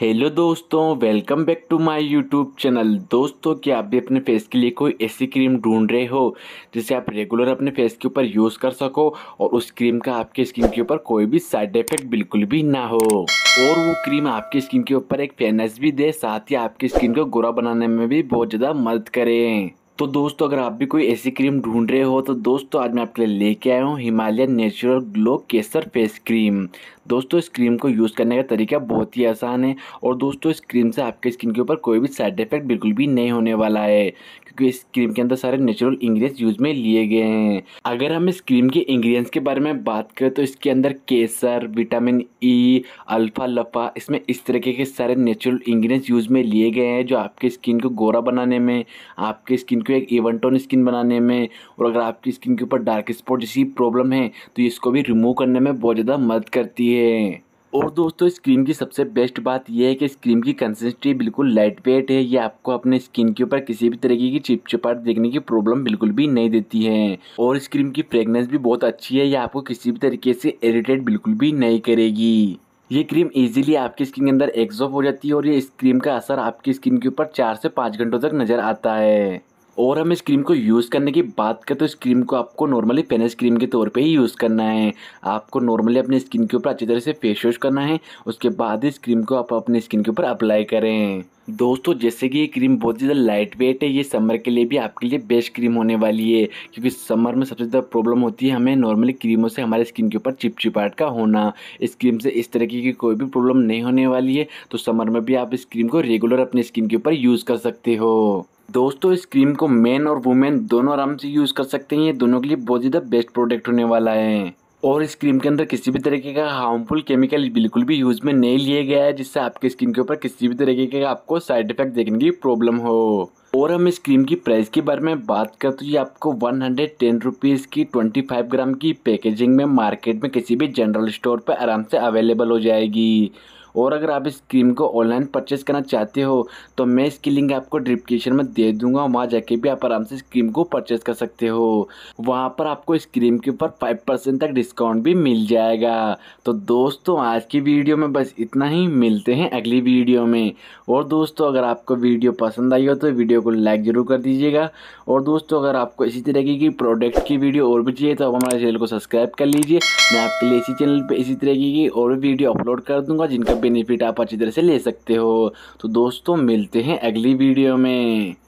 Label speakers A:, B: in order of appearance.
A: hello दोस्तों welcome back to my YouTube channel दोस्तों क्या आप भी अपने फेस के लिए कोई ऐसी क्रीम ढूंढ रहे हो जिसे आप रेगुलर अपने फेस के ऊपर यूज़ कर सको और उस क्रीम का आपके स्किन के ऊपर कोई भी साइड इफेक्ट बिल्कुल भी ना हो और वो क्रीम आपकी स्किन के ऊपर एक फेयरनेस भी दे साथ ही आपकी स्किन को गुरा बनाने में भी बहुत ज़्यादा मदद करें तो दोस्तों अगर आप भी कोई ऐसी क्रीम ढूंढ रहे हो तो दोस्तों आज मैं आपके लिए लेके आया हूँ हिमालयन नेचुरल ग्लो केसर फेस क्रीम दोस्तों इस क्रीम को यूज़ करने का तरीका बहुत ही आसान है और दोस्तों इस क्रीम से आपके स्किन के ऊपर कोई भी साइड इफेक्ट बिल्कुल भी नहीं होने वाला है क्योंकि इस क्रीम के अंदर सारे नेचुरल इंग्रीडियंट्स यूज में लिए गए हैं अगर हम इस क्रीम के इंग्रीडियंट्स के बारे में बात करें तो इसके अंदर केसर विटामिन ई अल्फा लफा इसमें इस तरीके के सारे नेचुरल इंग्रीडियंट्स यूज में लिए गए हैं जो आपके स्किन को गोरा बनाने में आपके स्किन क्योंकि एक इवन स्किन बनाने में और अगर आपकी स्किन के ऊपर डार्क स्पॉट जैसी प्रॉब्लम है तो इसको भी रिमूव करने में बहुत ज़्यादा मदद करती है और दोस्तों इस क्रीम की सबसे बेस्ट बात यह है कि इस क्रीम की कंसिस्टेंसी बिल्कुल लाइट वेट है यह आपको अपने स्किन के ऊपर किसी भी तरीके की चिपचिपाट देखने की प्रॉब्लम बिल्कुल भी नहीं देती है और इस क्रीम की फ्रेगनेंस भी बहुत अच्छी है यह आपको किसी भी तरीके से इरिटेट बिल्कुल भी नहीं करेगी ये क्रीम इजीली आपकी स्किन के अंदर एग्जॉर्ब हो जाती है और ये इस क्रीम का असर आपकी स्किन के ऊपर चार से पाँच घंटों तक नज़र आता है और हम इस क्रीम को यूज़ करने की बात करें तो इस क्रीम को आपको नॉर्मली फेनेस क्रीम के तौर पे ही यूज़ करना है आपको नॉर्मली अपने स्किन के ऊपर अच्छी तरह से फेस वॉश करना है उसके बाद इस क्रीम को आप अपने स्किन के ऊपर अप्लाई करें दोस्तों जैसे कि ये क्रीम बहुत ज़्यादा लाइट वेट है ये समर के लिए भी आपके लिए बेस्ट क्रीम होने वाली है क्योंकि समर में सबसे ज़्यादा प्रॉब्लम होती है हमें नॉर्मली क्रीमों से हमारे स्किन के ऊपर चिपचिपाहट का होना इस क्रीम से इस तरीके की कोई भी प्रॉब्लम नहीं होने वाली है तो समर में भी आप इस क्रीम को रेगुलर अपने स्किन के ऊपर यूज़ कर सकते हो दोस्तों इस क्रीम को मेन और वुमेन दोनों आराम से यूज़ कर सकते हैं ये दोनों के लिए बहुत ज़्यादा बेस्ट प्रोडक्ट होने वाला है और इस क्रीम के अंदर किसी भी तरीके का हार्मफुल केमिकल बिल्कुल भी यूज़ में नहीं लिया गया है जिससे आपके स्किन के ऊपर किसी भी तरीके का आपको साइड इफेक्ट देखने की प्रॉब्लम हो और हम इस क्रीम की प्राइस के बारे में बात करें तो ये आपको वन हंड्रेड टेन रुपीज़ की ट्वेंटी फाइव ग्राम की पैकेजिंग में मार्केट में किसी भी जनरल स्टोर पर आराम से अवेलेबल हो जाएगी और अगर आप इस क्रीम को ऑनलाइन परचेस करना चाहते हो तो मैं इसकी लिंक आपको डिस्क्रिप्शन में दे दूंगा वहाँ जाके भी आप आराम से इस क्रीम को परचेस कर सकते हो वहाँ पर आपको इस क्रीम के ऊपर फाइव परसेंट तक डिस्काउंट भी मिल जाएगा तो दोस्तों आज की वीडियो में बस इतना ही मिलते हैं अगली वीडियो में और दोस्तों अगर आपको वीडियो पसंद आई हो तो वीडियो को लाइक ज़रूर कर दीजिएगा और दोस्तों अगर आपको इसी तरीके की प्रोडक्ट की वीडियो और भी चाहिए तो आप हमारे चैनल को सब्सक्राइब कर लीजिए मैं आपके लिए इसी चैनल पर इसी तरीके की और भी वीडियो अपलोड कर दूँगा जिनका बेनिफिट आप अच्छी तरह से ले सकते हो तो दोस्तों मिलते हैं अगली वीडियो में